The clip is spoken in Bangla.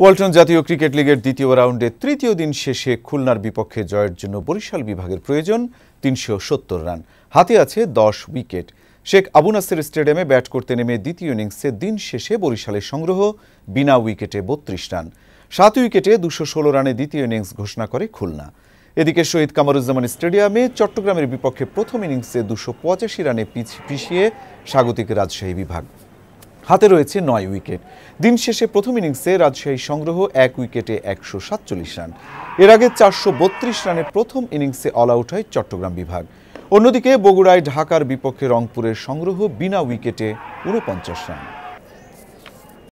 ওয়ালটন জাতীয় ক্রিকেট লিগের দ্বিতীয় রাউন্ডে তৃতীয় দিন শেষে খুলনার বিপক্ষে জয়ের জন্য বরিশাল বিভাগের প্রয়োজন তিনশো সত্তর রান হাতে আছে দশ উইকেট শেখ আবু নাসের স্টেডিয়ামে ব্যাট করতে নেমে দ্বিতীয় ইনিংসে দিন শেষে বরিশালের সংগ্রহ বিনা উইকেটে বত্রিশ রান সাত উইকেটে দুশো ষোলো রানে দ্বিতীয় ইনিংস ঘোষণা করে খুলনা এদিকে শহীদ কামরুজ্জামান স্টেডিয়ামে চট্টগ্রামের বিপক্ষে প্রথম ইনিংসে দুশো পঁচাশি রানে পিছিয়ে স্বাগতিক রাজশাহী বিভাগ হাতে রয়েছে নয় উইকেট দিন শেষে প্রথম ইনিংসে রাজশাহী সংগ্রহ এক উইকেটে একশো সাতচল্লিশ রান এর আগে চারশো বত্রিশ রানে প্রথম ইনিংসে অল আউট হয় চট্টগ্রাম বিভাগ অন্যদিকে বগুড়ায় ঢাকার বিপক্ষে রংপুরের সংগ্রহ বিনা উইকেটে ঊনপঞ্চাশ রান